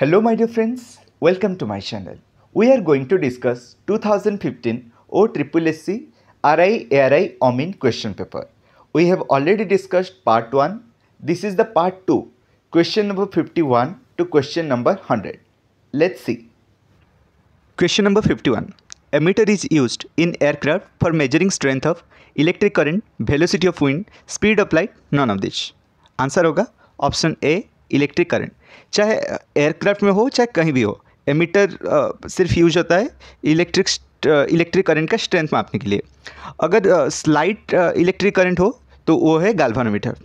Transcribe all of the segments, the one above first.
Hello my dear friends, welcome to my channel. We are going to discuss 2015 OSSSC RI ARI OMIN question paper. We have already discussed part 1. This is the part 2, question number 51 to question number 100. Let's see. Question number 51. A meter is used in aircraft for measuring strength of electric current, velocity of wind, speed of light, none of this. Answer होगा option A, electric current. चाहे aircraft में हो चाहे कहीं भी हो ammeter सिर्फ use होता है इलेक्ट्रिक इलेक्ट्रिक करंट का स्ट्रेंथ मापने के लिए अगर स्लाइट इलेक्ट्रिक करंट हो तो वो है galvanometer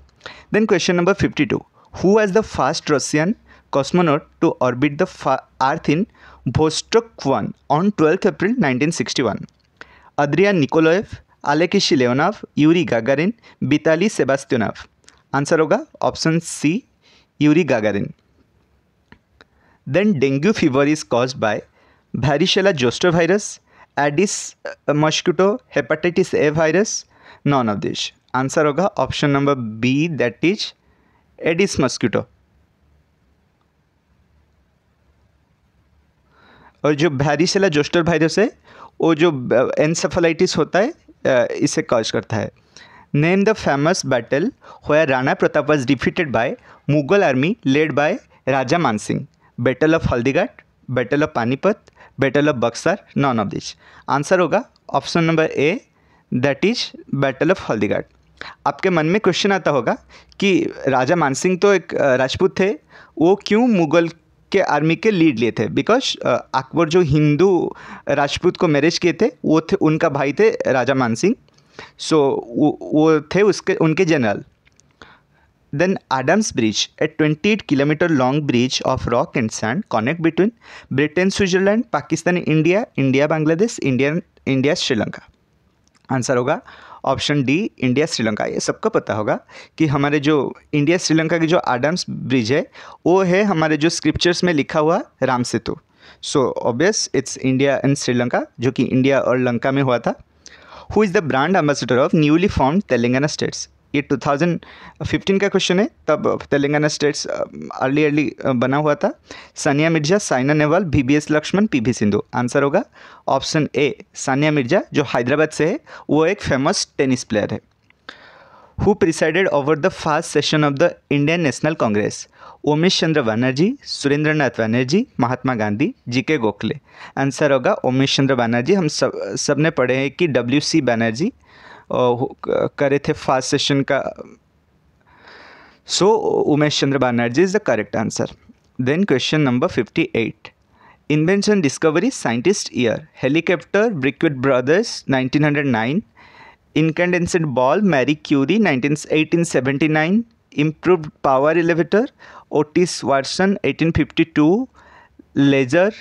then question number fifty two who was the first Russian cosmonaut to orbit the earth in Vostok one on twelfth April nineteen sixty one Andriyan Nikolayev Alexei Leonov Yuri Gagarin Vitaly Sevastyanov answer होगा option C Yuri Gagarin Then dengue fever is caused by varicella zoster virus, Aedes mosquito, hepatitis A virus, none of this answer hoga option number b that is aedes mosquito और जो भैरिसेला zoster virus है वो जो encephalitis होता है इसे cause करता है नेम द फेमस बैटल हुआ Rana Pratap was defeated by Mughal army led by Raja Mansingh battle of Haldighat battle of Panipat battle of Buxar none of this answer होगा option number A that is battle of Haldighat आपके मन में क्वेश्चन आता होगा कि राजा मानसिंह तो एक राजपूत थे वो क्यों मुगल के आर्मी के लीड लिए थे बिकॉज अकबर जो हिंदू राजपूत को मैरिज किए थे वो थे उनका भाई थे राजा मानसिंह सो so, वो, वो थे उसके उनके general Then Adams Bridge, a 28 km long bridge of rock and sand connect between Britain, Switzerland, Pakistan, India, India, Bangladesh, India, India, Sri Lanka. Answer होगा ऑप्शन डी इंडिया श्रीलंका ये सबको पता होगा कि हमारे जो इंडिया श्रीलंका की जो आडम्स ब्रिज है वो है हमारे जो स्क्रिप्चर्स में लिखा हुआ Ram Setu so obvious it's India and Sri Lanka जो कि इंडिया और लंका में हुआ था who is the brand ambassador of newly form Telangana states ये 2015 का क्वेश्चन है तब तेलंगाना स्टेट्स अर्ली अर्ली बना हुआ था Sania Mirza Saina Nehwal V V S Laxman P V Sindhu answer होगा ऑप्शन ए सानिया मिर्जा जो हैदराबाद से है वो एक फेमस टेनिस प्लेयर है who presided over the first session of the Indian National Congress Umesh Chandra Banerjee Surendra Nath Banerjee Mahatma Gandhi G K Gokhale answer होगा उमेश चंद्र बनर्जी हम सब सबने पढ़े हैं कि डब्ल्यू सी बनर्जी करे थे फास्ट सेशन का so Umesh Chandra Banerjee is the correct answer then question number fifty eight invention discovery scientist year helicopter Breguet brothers nineteen hundred nine incandescent bulb Marie Curie nineteen eighteen seventy nine improved power elevator Otis Watson eighteen fifty two laser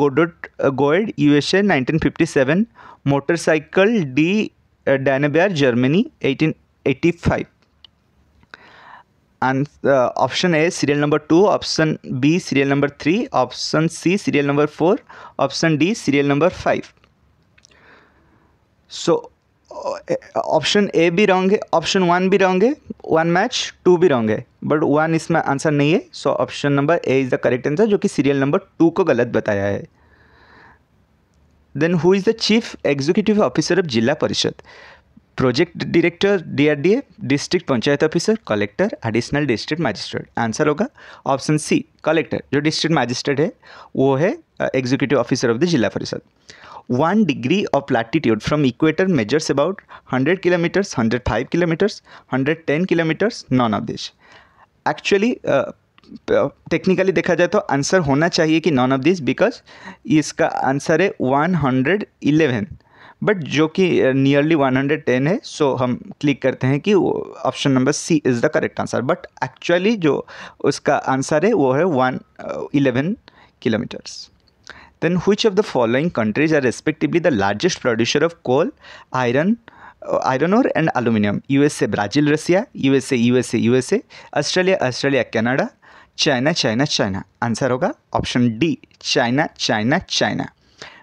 Gordon Gould USA seven motorcycle D Daimler Germany eighteen eighty five and option A serial number two option B serial number three option C serial number four option D serial number five so option A भी wrong है option one भी wrong है one match two भी wrong है but one इसमें answer नहीं है so option number A is the correct answer जो कि सीरियल नंबर टू को गलत बताया है then who is the chief executive officer of Zila Parishad project director DRDA district panchayat officer collector additional district magistrate answer होगा ऑप्शन सी collector जो district magistrate है वो है executive officer of the Zila Parishad one degree of latitude from equator measures about hundred kilometres hundred five kilometres hundred ten kilometres none of this actually technically देखा जाए तो answer होना चाहिए कि नॉन ऑफ दिस बिकॉज इसका आंसर है one hundred eleven but जो कि नियरली वन हंड्रेड टेन है सो हम क्लिक करते हैं कि option number C is the correct answer but actually जो उसका आंसर है वो है one eleven kilometres then which of the following countries are respectively the largest producer of coal iron iron और and aluminium USA Brazil Russia USA USA USA Australia Australia Canada China China China answer होगा option D China China China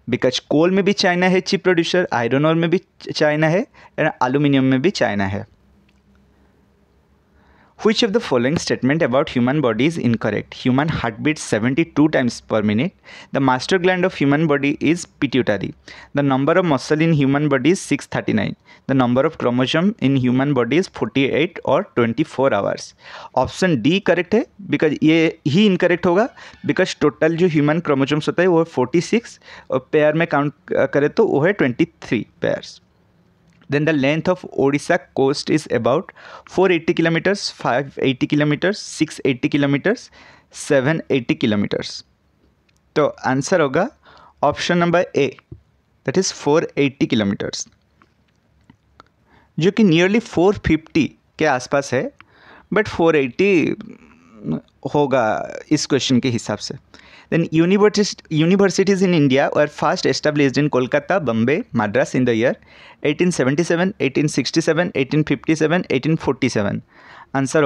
because coal में भी China है chip producer iron और में भी China है and aluminium में भी चाइना है Which of the following statement about human body is incorrect? Human heart beats 72 times per minute. The master gland of human body is pituitary. The number of muscle in human body is 639. The number of chromosome in human body is 48 और 24 hours option D correct है because ये ही incorrect होगा because total जो human chromosomes होता है वो 46 और पेयर में काउंट करें तो वो है 23 pairs then the length of Odisha coast is about 480 kilometers, 580 kilometers, 680 kilometers, 780 kilometers. तो आंसर होगा option number A that is 480 kilometres जो कि नियरली 450 के आसपास है बट 480 होगा इस क्वेश्चन के हिसाब से Then universities in India were first established in Kolkata, Bombay, Madras in the year 1877, 1867, 1857, 1847. Answer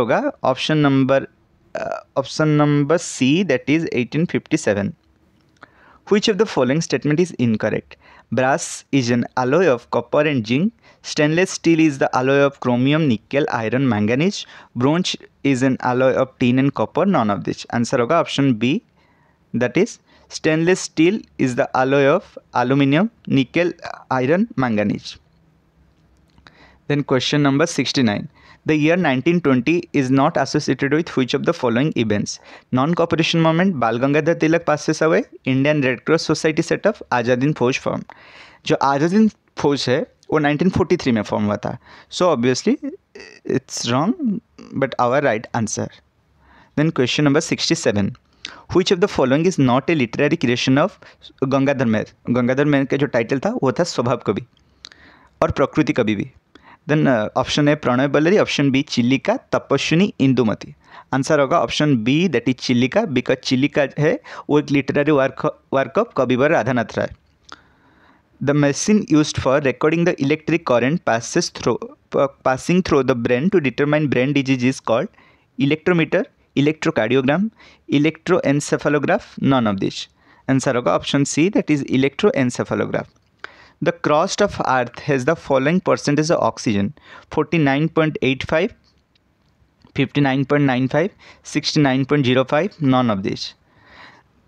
option number uh, option number C that is 1857. Which of the following statement is incorrect? Brass is an alloy of copper and zinc. Stainless steel is the alloy of chromium, nickel, iron, manganese. Bronze is an alloy of tin and copper. None of this. Answer होगा option B that is stainless steel is the alloy of aluminium nickel iron manganese then question number 69 the year 1920 is not associated with which of the following events non-cooperation movement bal gangadhar tilak passes away indian red cross society set up, Hind फौज form जो आजाद हिंद फौज वो 1943 में form हुआ था so obviously it's wrong but our right answer then question number 67 which of the following is not a literary creation of Gangadhar Meher Gangadhar Meher का जो title था वो था स्वभाव कवि और प्रकृति कवि भी देन ऑप्शन है Pranay Ballari option B Chilika Tapaswini Indumati answer होगा option B that is Chilika because Chilika है वो एक literary work work of Kabibar Radhanath Ray the machine use for recording the electric current passes through passing through the brain to determine brain disease is called electrometer electrocardiogram electro electroencephalograph, none of this answer होगा option C that is electro electroencephalograph the crust of earth has the following percentage of oxygen forty nine point eight five fifty nine point nine five sixty nine point zero five none of this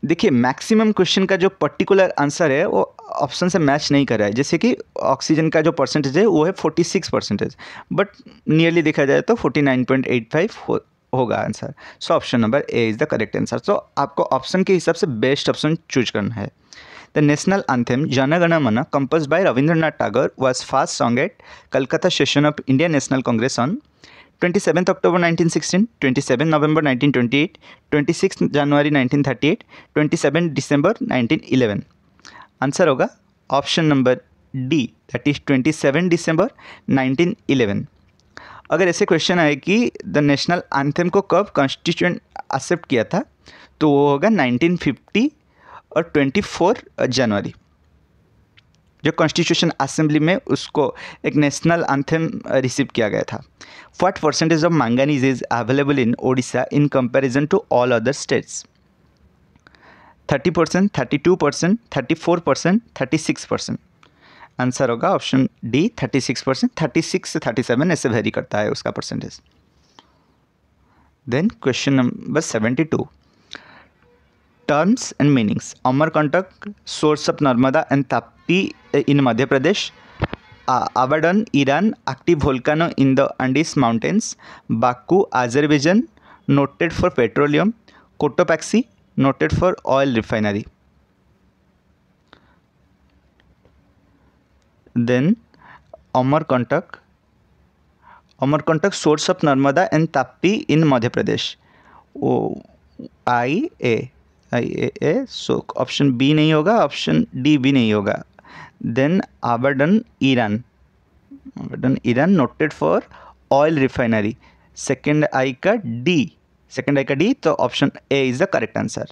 देखिए maximum question का जो particular answer है वो option से match नहीं कर रहा है जैसे कि ऑक्सीजन का जो परसेंटेज है वो है forty six percentage but nearly देखा जाए तो forty nine point eight five होगा answer so option number A is the correct answer so आपको ऑप्शन के हिसाब से बेस्ट ऑप्शन चूज करना है the national anthem Jana Gana Mana composed by Rabindranath Tagore was first song at Calcutta session of Indian National Congress on twenty twenty twenty seventh nineteen nineteen seven November eight twenty six January November thirty eight twenty seven 27 December eleven answer होगा option number D that is twenty seven 27 nineteen eleven अगर ऐसे question आए कि the national anthem को कब constituent accept किया था तो वो होगा 1950 और 24 जनवरी जो कॉन्स्टिट्यूशन असेंबली में उसको एक नेशनल एंथम रिसीव किया गया था what percentage of manganese is available in Odisha in comparison to all other states thirty percent thirty two percent thirty four percent thirty six percent answer होगा option D thirty six percent thirty six से thirty seven ऐसे vary करता है उसका percentage then question number seventy two terms and meanings Amarkantak source of Narmada and Tapti in Madhya Pradesh Abadan Iran active volcano in the अंडीस mountains Baku Azerbaijan noted for petroleum Cotopaxi noted for oil refinery then Amarkantak Amarkantak source of Narmada and Tapi in Madhya Pradesh O I A I A A so option B नहीं होगा option D भी नहीं होगा then Abadan Iran Abadan Iran noted for oil refinery second I का D second I का D तो option A is the correct answer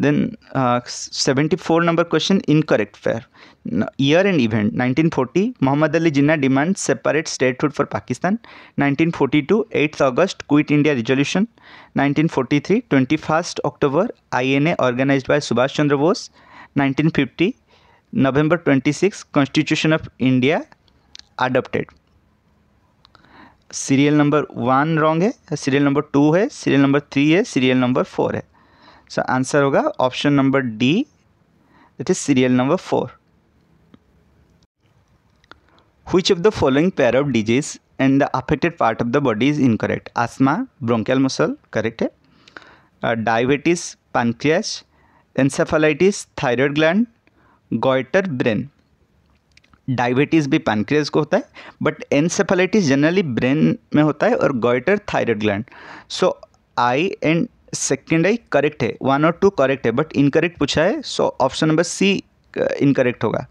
then uh, 74 number question incorrect fair year and event 1940 muhammad ali jinnah demands separate statehood for pakistan 1942 8th august quit india resolution 1943 21st october ina organized by subhash chandra bose 1950 november 26 constitution of india adopted serial number one wrong है serial number two है serial number three है serial number four है so answer होगा option number D it is serial number four which of the following pair of disease and the affected part of the body is incorrect asthma bronchial muscle correct है diabetes pancreas encephalitis thyroid gland goitre brain diabetes भी pancreas को होता है but एनसेफालाइटिस generally brain में होता है और goitre thyroid gland so I and second I correct है वन और टू करेक्ट है बट इनकरेक्ट पूछा है so option number C incorrect होगा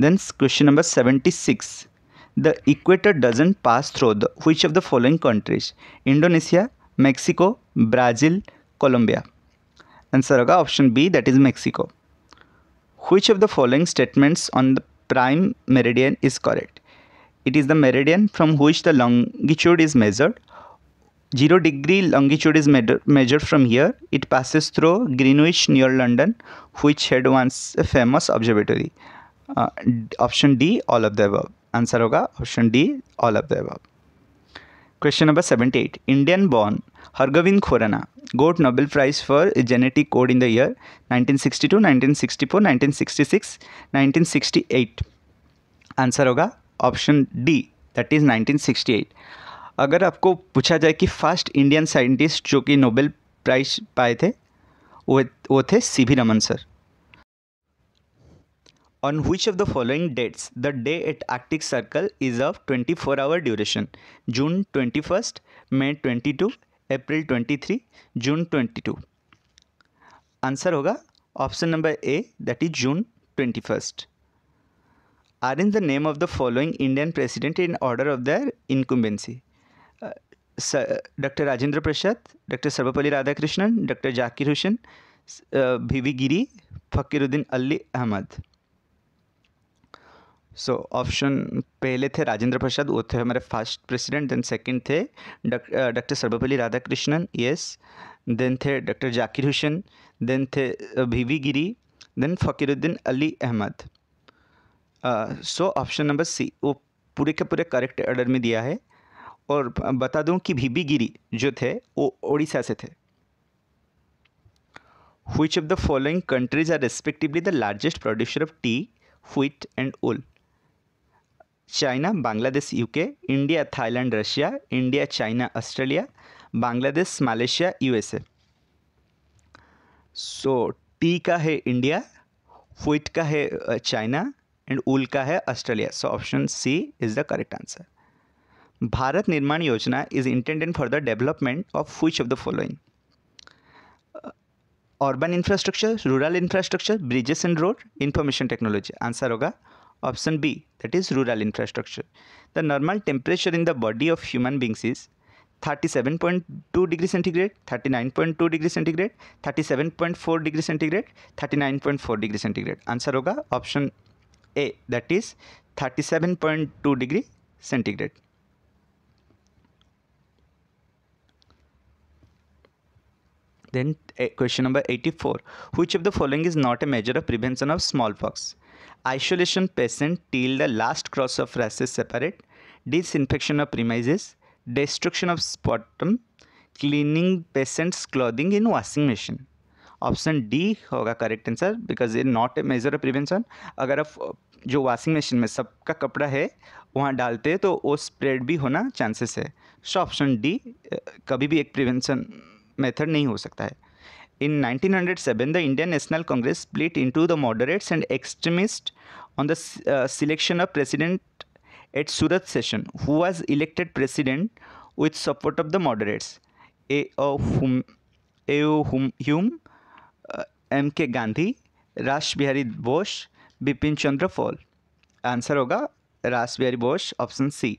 then question number seventy six the equator doesn't pass through the which of the following countries Indonesia Mexico Brazil Colombia answer होगा option B that is Mexico which of the following statements on the prime meridian is correct it is the Meridian from which the longitude is measured 0 degree longitude is measured from here. It passes through Greenwich near London, which had once a famous observatory. Uh, option D, all of the above. Answer होगा option D, all of the above. Question number 78. Indian born Hargovind Khorana got Nobel Prize for genetic code in the year 1962, 1964, 1966, 1968. Answer option D, that is 1968. अगर आपको पूछा जाए कि first Indian scientist जो कि Nobel prize पाए थे वो वो थे C V Raman sir on which of the following dates the day at arctic circle is of twenty four hour duration June twenty first May twenty two April twenty three June twenty two answer होगा option number A that is June twenty first are in the name of the following Indian president in order of their incumbency doctor Rajendra Prasad doctor Sarvepalli Radhakrishnan doctor Zakir Hussain भीवी Giri Fakhruddin Ali Ahmed so option पहले थे राजेंद्र प्रसाद वो थे हमारे first president then second थे doctor Sarvepalli Radhakrishnan yes then थे doctor Zakir Hussain then थे V V Giri then Fakhruddin Ali Ahmed so option number C वो पूरे के पूरे करेक्ट ऑर्डर में दिया है और बता दूं कि भीबी गिरी जो थे वो ओडिशा से थे which of the following countries are respectively the largest producer of tea wheat and wool China Bangladesh UK India Thailand Russia India China Australia Bangladesh Malaysia USA so tea का है इंडिया व्हीट का है China and wool का है Australia so option C is the correct answer Bharat Nirman Yojana is intended for the development of which of the following urban infrastructure rural infrastructure bridges and road information technology answer होगा option B that is rural infrastructure the normal temperature in the body of human beings is 37.2 degree centigrade 39.2 degree centigrade 37.4 degree centigrade 39.4 degree centigrade answer होगा option A that is 37.2 degree centigrade then question number eighty four which of the following is not a measure of prevention of small pox isolation patient till the last crust of rashes separate disinfection of premises destruction of sputum cleaning patients clothing in washing machine option D होगा correct answer because is not a measure of prevention अगर आप जो washing machine में सबका कपड़ा है वहाँ डालते हैं तो वो स्प्रेड भी होना चांसेस है सो ऑप्शन डी कभी भी एक प्रिवेंशन मेथड नहीं हो सकता है in nineteen hundred seven the Indian National Congress split into the moderates and extremist on the selection of president at Surat session who was elected president with support of the moderates M M K Gandhi Raj Bihari Bose Bipin Chandra Pal answer होगा Raj Bihari Bose option C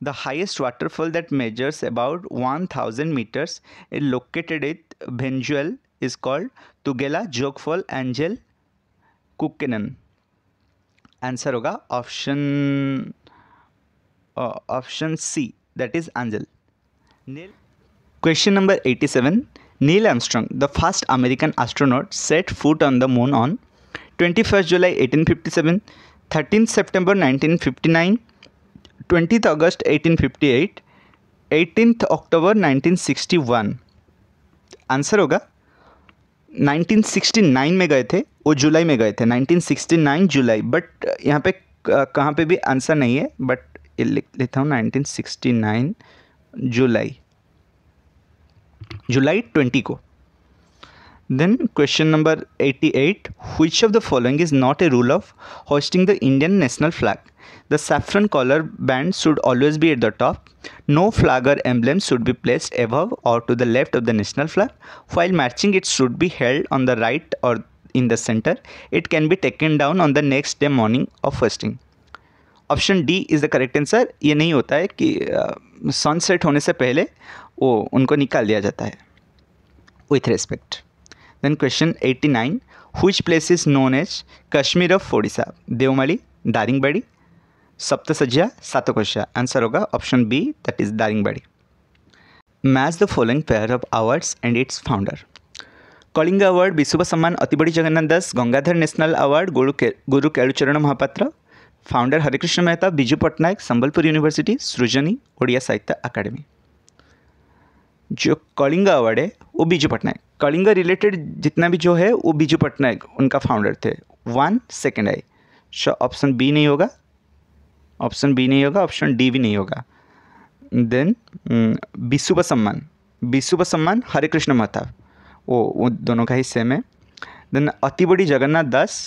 the highest waterfall that measures about 1000 meters is located in Benjuel is called Tugela Jokfall Angel Kukkenen answer hoga option uh, option C that is Angel Neil. question number 87 Neil Armstrong the first American astronaut set foot on the moon on 21st July 1857 13th September 1959 twentieth अगस्त 1858, 18th अक्टूबर 1961 answer होगा 1969 में गए थे वो जुलाई में गए थे 1969 जुलाई बट uh, यहाँ पे uh, कहाँ पे भी आंसर नहीं है बट लिख लेता हूँ 1969 जुलाई जुलाई 20 को Then question number 88 which of the following is not a rule of hoisting the Indian national flag the saffron collar band should always be at the top no flag or emblem should be placed above or to the left of the national flag while marching it should be held on the right or in the center it can be taken down on the next day morning of fasting option D is the correct answer ये नहीं होता है कि sunset होने से पहले वो उनको निकाल दिया जाता है with respect then question eighty nine which place is known as Kashmir of Odisha Deomali Daringbadi Saptasajya Satkosia answer होगा option B that is Daringbadi match the following pair of awards and its founder Kalinga award Vishwa Samman Atibadi Jagannath Das Gangadhar national award Guru के, Guru Kelucharan Mohapatra founder Harikrishna Mehta Biju Patnaik Sambalpur university Srujani Odia Sahitya academy जो Kalinga award है वो Biju Patnaik Kalinga related जितना भी जो है वो बीजू पटनायक उनका फाउंडर थे one second I so option B नहीं होगा ऑप्शन बी नहीं होगा ऑप्शन डी भी नहीं होगा देन mm, बिशुभ सम्मान बिशुभ सम्मान हरे कृष्ण महताब वो वो दोनों का ही सेम है देन अति बड़ी जगन्नाथ दास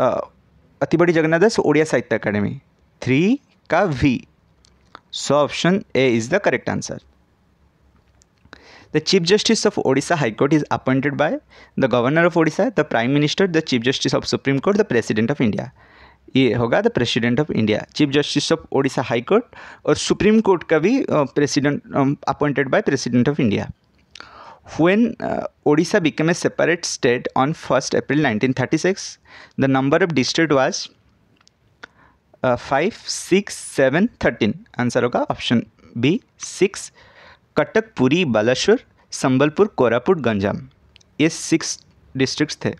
अति बड़ी जगन्नाथ दास ओडिया साहित्य अकाडमी थ्री का V so option A is the correct answer The Chief Justice of Odisha High Court is appointed by the Governor of Odisha, the Prime Minister, the Chief Justice of Supreme Court, the President of India. ये होगा the President of India. Chief Justice of Odisha High Court or Supreme Court का भी uh, um, appointed by by president of India when uh, Odisha became a separate state on 1st April 1936, the number of district was uh, 5, 6, 7, 13. Answer option B 6, Cuttack Puri Baleswar Sambalpur Koraput Ganjam ये six district थे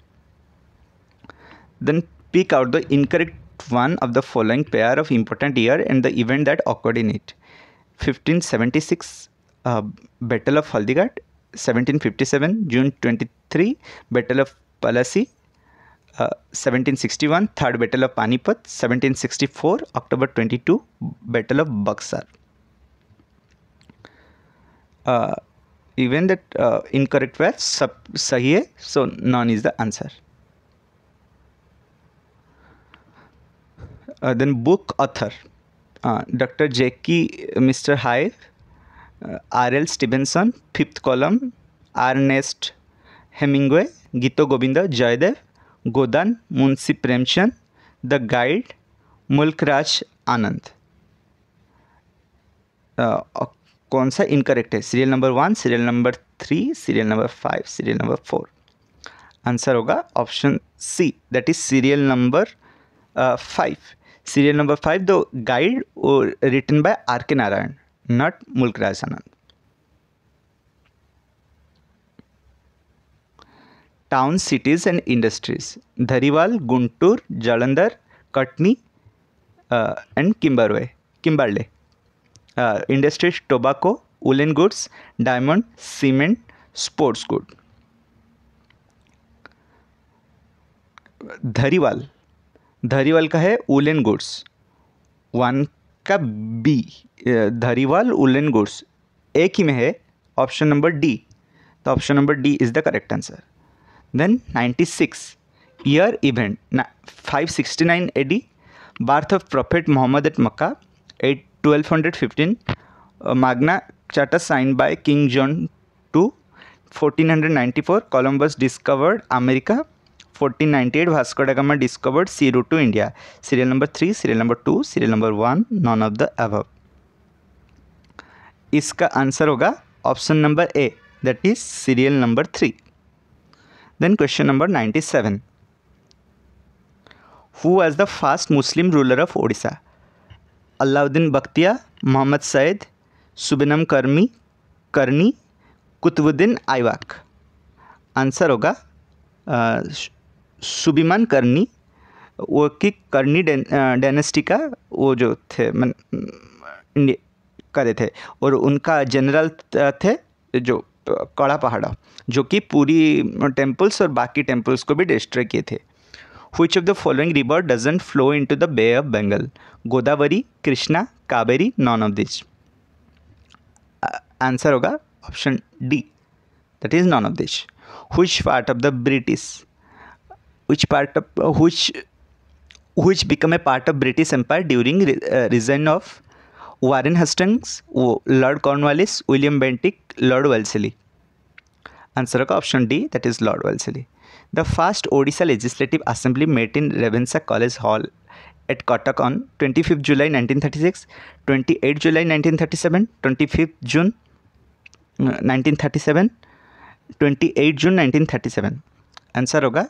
then pick out the incorrect one of the following pair of important year and the event that occurred in it six battle of Haldighat seventeen fifty seven June twenty three battle of Palasi seventeen sixty one third battle of Panipat seventeen sixty four October twenty two battle of Buxar even that incorrect वे सब सही है so none is the answer then book author doctor Jekyll mister Hyde R L Stevenson fifth column Ernest Hemingway Gita Govind Jayadev Godan Munshi Premchand the guide Mulkraj Anand कौन सा incorrect है serial number one serial number three serial number five serial number four answer होगा option C that is serial number five serial number five the guide written by R K Narayan not Mulk Rajanand town cities and industries Dhariwal Guntur Jalandhar Katni and Kimberley Kimberley industries tobacco woollen goods diamond cement sports good Dhariwal Dhariwal का है woollen goods one का B uh, Dhariwal woollen goods एक ही में है option number D तो option number D is the correct answer then 96 year event five sixty A AD birth of prophet Mohammed at Mecca at 1215 uh, Magna charter signed by King John II 1494 Columbus discovered America 1498 Vasco da Gama discovered sea route to India serial number 3 serial number 2 serial number 1 none of the above Iska answer होगा option number A. That is serial number three. Then question number ninety-seven. Who was the first Muslim ruler of Odisha? Alauddin Bakhtiyar Mohammad Syed सुबनम कर्मी करनी Qutubuddin आइवाक answer होगा सुबिमान करनी वो कि करनी dynasty का वो जो थे मन करे थे और उनका जनरल थे जो कड़ा पहाड़ा जो कि पूरी टेम्पल्स और बाकी टेम्पल्स को भी डिस्ट्रॉय किए थे Which of the following river doesn't flow into the Bay of Bengal? Godavari, Krishna, Kaveri, none of these. Answer होगा option option D. That is none of these. which part of the british which part of uh, which which became a part of british empire during re, uh, reign of warren hastings lord cornwallis william bentinck lord wellesley answer का option D that is lord the first Odisha legislative assembly met in Ravenshaw college hall at Cuttack on twenty fifth July nineteen thirty six twenty eight July nineteen thirty seven twenty fifth June nineteen thirty seven twenty eight June nineteen thirty seven answer होगा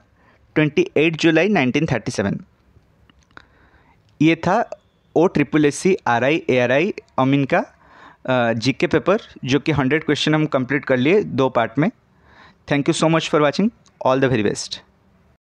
twenty eight July nineteen thirty seven ये था O triple S C R I A R I Amin का GK uh, paper जो कि hundred question हम complete कर लिए दो पार्ट में thank you so much for watching all the very best